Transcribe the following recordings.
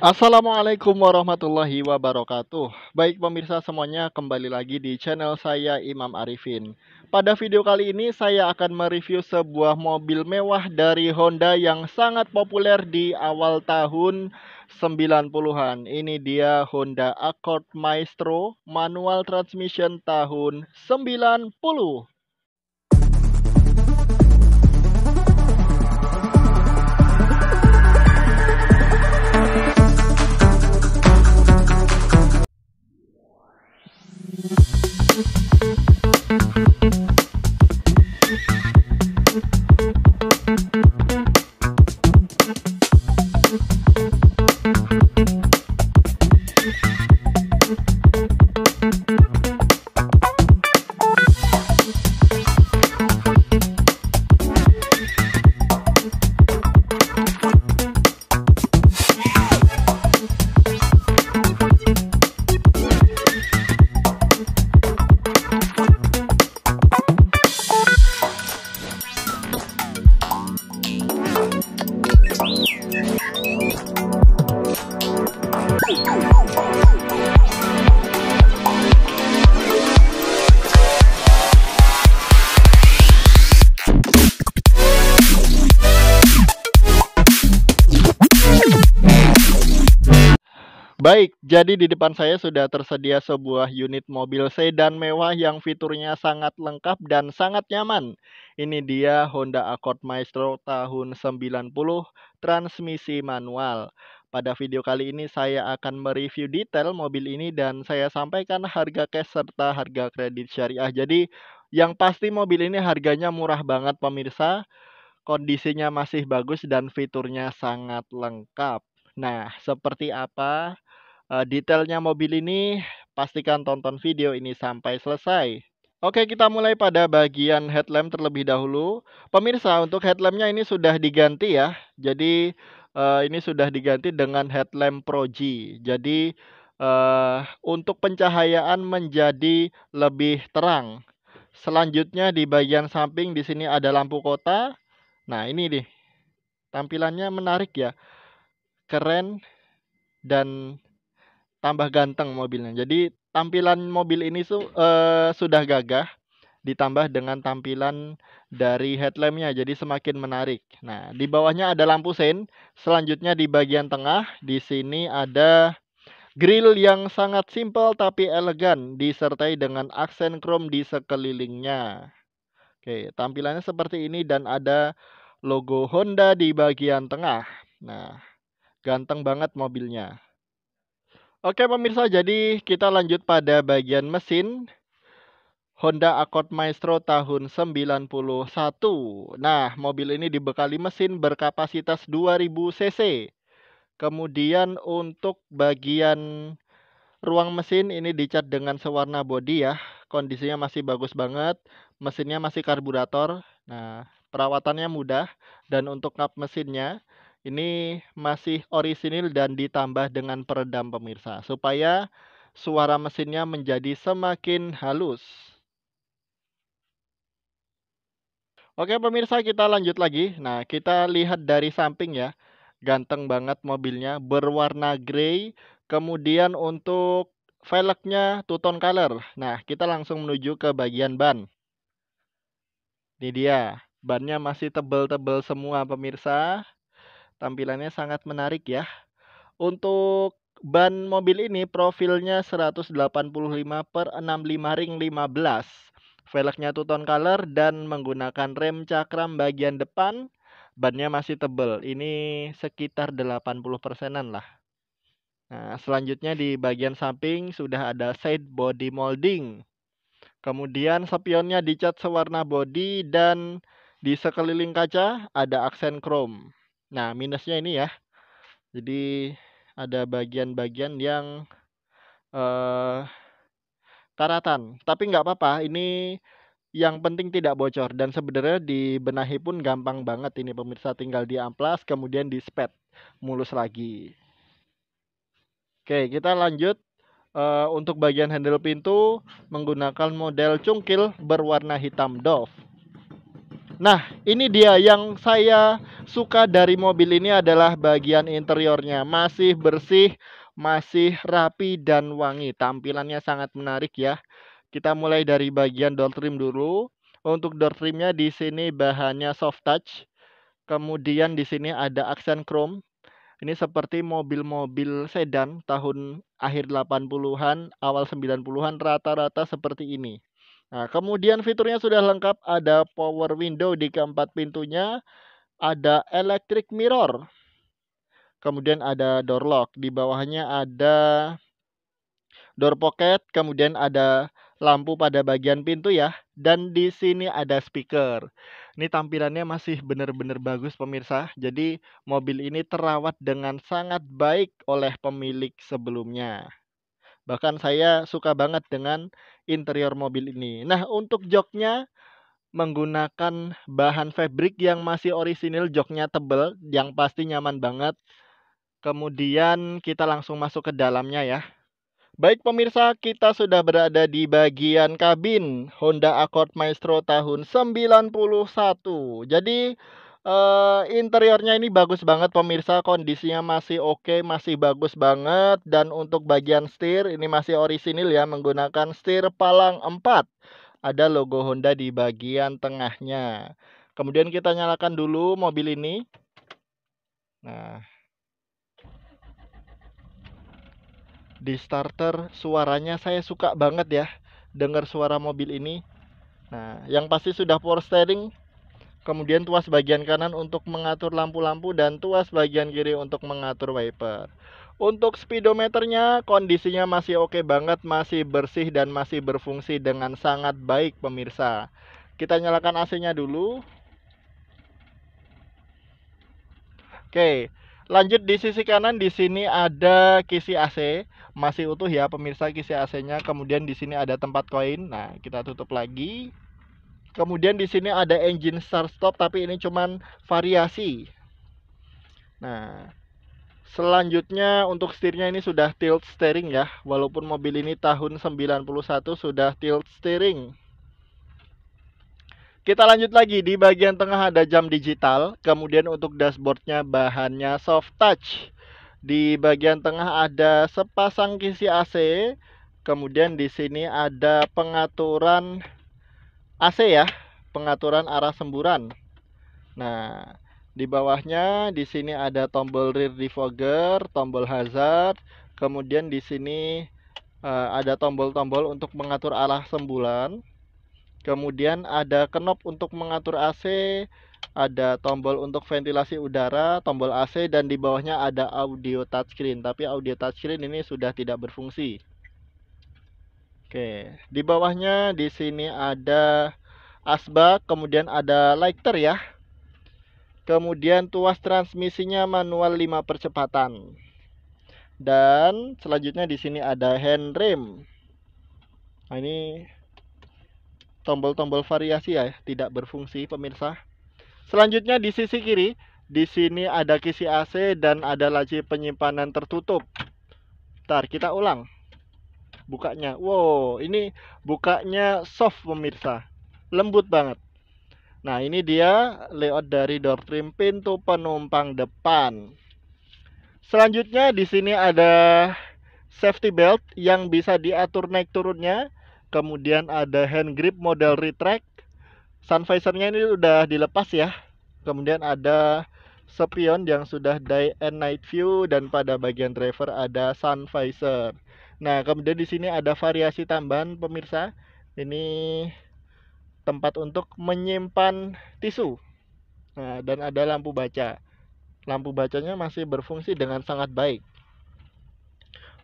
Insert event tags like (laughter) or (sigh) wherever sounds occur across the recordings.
Assalamualaikum warahmatullahi wabarakatuh Baik pemirsa semuanya kembali lagi di channel saya Imam Arifin Pada video kali ini saya akan mereview sebuah mobil mewah dari Honda yang sangat populer di awal tahun 90an Ini dia Honda Accord Maestro manual transmission tahun 90 Baik, jadi di depan saya sudah tersedia sebuah unit mobil sedan mewah yang fiturnya sangat lengkap dan sangat nyaman. Ini dia Honda Accord Maestro tahun 90 transmisi manual. Pada video kali ini saya akan mereview detail mobil ini dan saya sampaikan harga cash serta harga kredit syariah. Jadi yang pasti mobil ini harganya murah banget pemirsa. Kondisinya masih bagus dan fiturnya sangat lengkap. Nah, seperti apa Eh, detailnya mobil ini pastikan tonton video ini sampai selesai. Oke, kita mulai pada bagian headlamp terlebih dahulu. Pemirsa, untuk headlampnya ini sudah diganti ya. Jadi, uh, ini sudah diganti dengan headlamp Pro G. Jadi, uh, untuk pencahayaan menjadi lebih terang. Selanjutnya di bagian samping di sini ada lampu kota. Nah, ini nih. Tampilannya menarik ya. Keren dan tambah ganteng mobilnya. Jadi tampilan mobil ini su uh, sudah gagah ditambah dengan tampilan dari headlampnya jadi semakin menarik. Nah, di bawahnya ada lampu sein. Selanjutnya di bagian tengah di sini ada grill yang sangat simpel tapi elegan disertai dengan aksen chrome di sekelilingnya. Oke, tampilannya seperti ini dan ada logo Honda di bagian tengah. Nah, ganteng banget mobilnya. Oke pemirsa, jadi kita lanjut pada bagian mesin. Honda Accord Maestro tahun 91. Nah, mobil ini dibekali mesin berkapasitas 2000 cc. Kemudian untuk bagian ruang mesin ini dicat dengan sewarna bodi ya. Kondisinya masih bagus banget, mesinnya masih karburator. Nah, perawatannya mudah dan untuk kap mesinnya ini masih orisinil dan ditambah dengan peredam pemirsa supaya suara mesinnya menjadi semakin halus. Oke pemirsa kita lanjut lagi. Nah kita lihat dari samping ya. Ganteng banget mobilnya berwarna grey. Kemudian untuk velgnya two tone color. Nah kita langsung menuju ke bagian ban. Ini dia bannya masih tebel-tebel semua pemirsa. Tampilannya sangat menarik ya. Untuk ban mobil ini profilnya 185 per 65 ring 15. Velgnya two tone color dan menggunakan rem cakram bagian depan. Bannya masih tebel. Ini sekitar 80 persenan lah. Nah, selanjutnya di bagian samping sudah ada side body molding. Kemudian spionnya dicat sewarna body dan di sekeliling kaca ada aksen chrome. Nah, minusnya ini ya. Jadi ada bagian-bagian yang eh taratan, tapi nggak apa-apa. Ini yang penting tidak bocor dan sebenarnya dibenahi pun gampang banget ini pemirsa tinggal di amplas kemudian di spet mulus lagi. Oke, kita lanjut uh, untuk bagian handle pintu menggunakan model cungkil berwarna hitam Dove. Nah, ini dia yang saya suka dari mobil ini adalah bagian interiornya. Masih bersih, masih rapi dan wangi. Tampilannya sangat menarik ya. Kita mulai dari bagian door trim dulu. Untuk door trimnya di sini bahannya soft touch. Kemudian di sini ada aksen chrome. Ini seperti mobil-mobil sedan tahun akhir 80-an, awal 90-an rata-rata seperti ini. Nah, kemudian fiturnya sudah lengkap, ada power window di keempat pintunya, ada electric mirror, kemudian ada door lock, di bawahnya ada door pocket, kemudian ada lampu pada bagian pintu ya, dan di sini ada speaker. Ini tampilannya masih benar-benar bagus pemirsa. Jadi mobil ini terawat dengan sangat baik oleh pemilik sebelumnya. Bahkan saya suka banget dengan interior mobil ini. Nah, untuk joknya menggunakan bahan fabric yang masih orisinil, joknya tebel, yang pasti nyaman banget. Kemudian kita langsung masuk ke dalamnya ya. Baik pemirsa, kita sudah berada di bagian kabin Honda Accord Maestro tahun 91. Jadi Uh, interiornya ini bagus banget pemirsa, kondisinya masih oke, okay, masih bagus banget dan untuk bagian setir ini masih orisinil ya menggunakan setir palang 4. Ada logo Honda di bagian tengahnya. Kemudian kita nyalakan dulu mobil ini. Nah. Di starter suaranya saya suka banget ya dengar suara mobil ini. Nah, yang pasti sudah power steering Kemudian tuas bagian kanan untuk mengatur lampu-lampu dan tuas bagian kiri untuk mengatur wiper. Untuk speedometernya kondisinya masih oke okay banget, masih bersih dan masih berfungsi dengan sangat baik pemirsa. Kita nyalakan AC-nya dulu. Oke, lanjut di sisi kanan di sini ada kisi AC, masih utuh ya pemirsa kisi AC-nya. Kemudian di sini ada tempat koin. Nah, kita tutup lagi. Kemudian di sini ada engine start stop tapi ini cuman variasi. Nah, selanjutnya untuk setirnya ini sudah tilt steering ya. Walaupun mobil ini tahun 91 sudah tilt steering. Kita lanjut lagi di bagian tengah ada jam digital, kemudian untuk dashboardnya bahannya soft touch. Di bagian tengah ada sepasang kisi AC, kemudian di sini ada pengaturan AC ya, pengaturan arah semburan. Nah, di bawahnya di sini ada tombol rear defogger, tombol hazard, kemudian di sini uh, ada tombol-tombol untuk mengatur arah semburan. Kemudian ada knob untuk mengatur AC, ada tombol untuk ventilasi udara, tombol AC dan di bawahnya ada audio touchscreen. Tapi audio touchscreen ini sudah tidak berfungsi. Oke, di bawahnya di sini ada asbak, kemudian ada lighter ya. Kemudian tuas transmisinya manual 5 percepatan. Dan selanjutnya di sini ada hand rem. Nah, ini tombol-tombol variasi ya, tidak berfungsi pemirsa. Selanjutnya di sisi kiri, di sini ada kisi AC dan ada laci penyimpanan tertutup. Ntar kita ulang bukanya. Wow, ini bukanya soft pemirsa. Lembut banget. Nah, ini dia layout dari door trim pintu penumpang depan. Selanjutnya di sini ada safety belt yang bisa diatur naik turunnya. Kemudian ada hand grip model retract. Sun visornya ini sudah dilepas ya. Kemudian ada spion yang sudah day and night view dan pada bagian driver ada sun visor. Nah, kemudian di sini ada variasi tambahan pemirsa. Ini tempat untuk menyimpan tisu. Nah, dan ada lampu baca. Lampu bacanya masih berfungsi dengan sangat baik.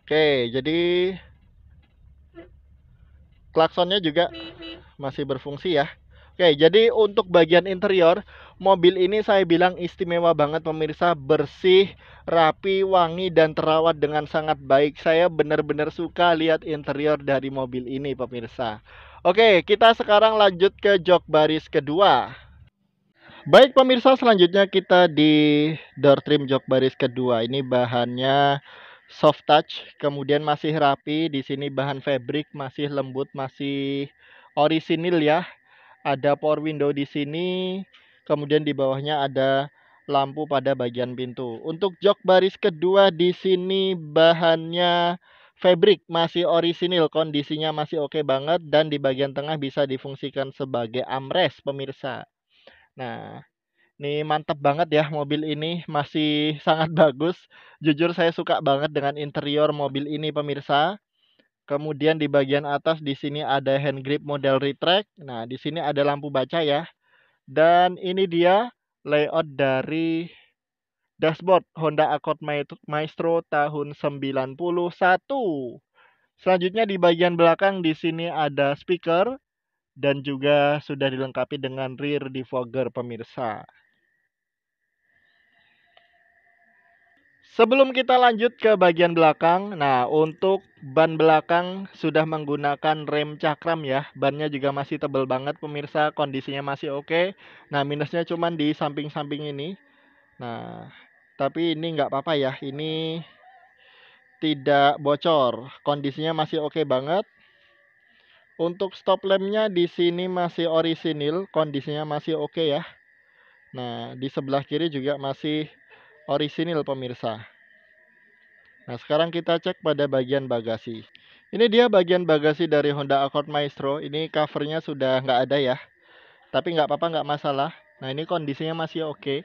Oke, jadi klaksonnya juga masih berfungsi ya. Oke, jadi untuk bagian interior mobil ini saya bilang istimewa banget pemirsa, bersih, rapi, wangi dan terawat dengan sangat baik. Saya benar-benar suka lihat interior dari mobil ini pemirsa. Oke, kita sekarang lanjut ke jok baris kedua. Baik pemirsa, selanjutnya kita di door trim jok baris kedua. Ini bahannya soft touch, kemudian masih rapi. Di sini bahan fabric masih lembut, masih orisinil ya ada power window di sini, kemudian di bawahnya ada lampu pada bagian pintu. Untuk jok baris kedua di sini bahannya fabric masih orisinil, kondisinya masih oke okay banget dan di bagian tengah bisa difungsikan sebagai armrest pemirsa. Nah, ini mantap banget ya mobil ini masih sangat (laughs) bagus. Jujur saya suka banget dengan interior mobil ini pemirsa. Kemudian di bagian atas di sini ada hand grip model retract. Nah, di sini ada lampu baca ya. Dan ini dia layout dari dashboard Honda Accord Maestro tahun 91. Selanjutnya di bagian belakang di sini ada speaker dan juga sudah dilengkapi dengan rear defogger pemirsa. Sebelum kita lanjut ke bagian belakang, nah untuk ban belakang sudah menggunakan rem cakram ya. Bannya juga masih tebel banget pemirsa, kondisinya masih oke. Nah minusnya cuman di samping-samping ini. Nah tapi ini nggak apa-apa ya, ini tidak bocor. Kondisinya masih oke banget. Untuk stop lampnya di sini masih orisinil, kondisinya masih oke ya. Nah di sebelah kiri juga masih orisinil pemirsa. Nah sekarang kita cek pada bagian bagasi. Ini dia bagian bagasi dari Honda Accord Maestro. Ini covernya sudah nggak ada ya. Tapi nggak apa-apa nggak masalah. Nah ini kondisinya masih oke. Okay.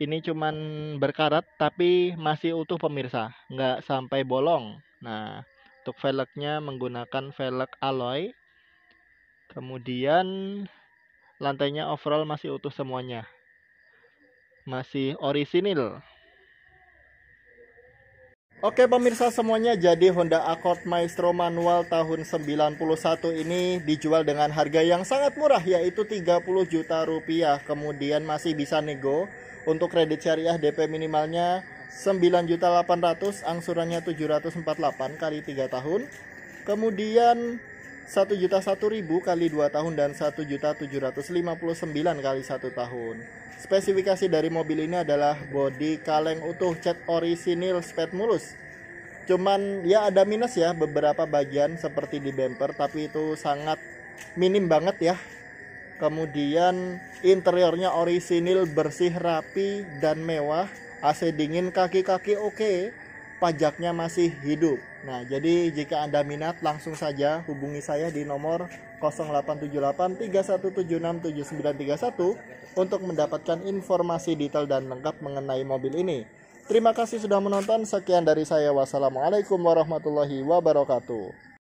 Ini cuman berkarat tapi masih utuh pemirsa. Nggak sampai bolong. Nah untuk velgnya menggunakan velg alloy. Kemudian lantainya overall masih utuh semuanya masih orisinil. Oke pemirsa semuanya, jadi Honda Accord Maestro manual tahun 91 ini dijual dengan harga yang sangat murah yaitu 30 juta rupiah. Kemudian masih bisa nego untuk kredit syariah DP minimalnya juta 9.800, angsurannya 748 kali 3 tahun. Kemudian juta ribu kali 2 tahun dan juta sembilan kali 1 tahun. Spesifikasi dari mobil ini adalah bodi kaleng utuh cat orisinil spet mulus. Cuman ya ada minus ya beberapa bagian seperti di bumper tapi itu sangat minim banget ya. Kemudian interiornya orisinil bersih rapi dan mewah. AC dingin kaki-kaki oke. okay pajaknya masih hidup. Nah, jadi jika Anda minat langsung saja hubungi saya di nomor 087831767931 untuk mendapatkan informasi detail dan lengkap mengenai mobil ini. Terima kasih sudah menonton. Sekian dari saya. Wassalamualaikum warahmatullahi wabarakatuh.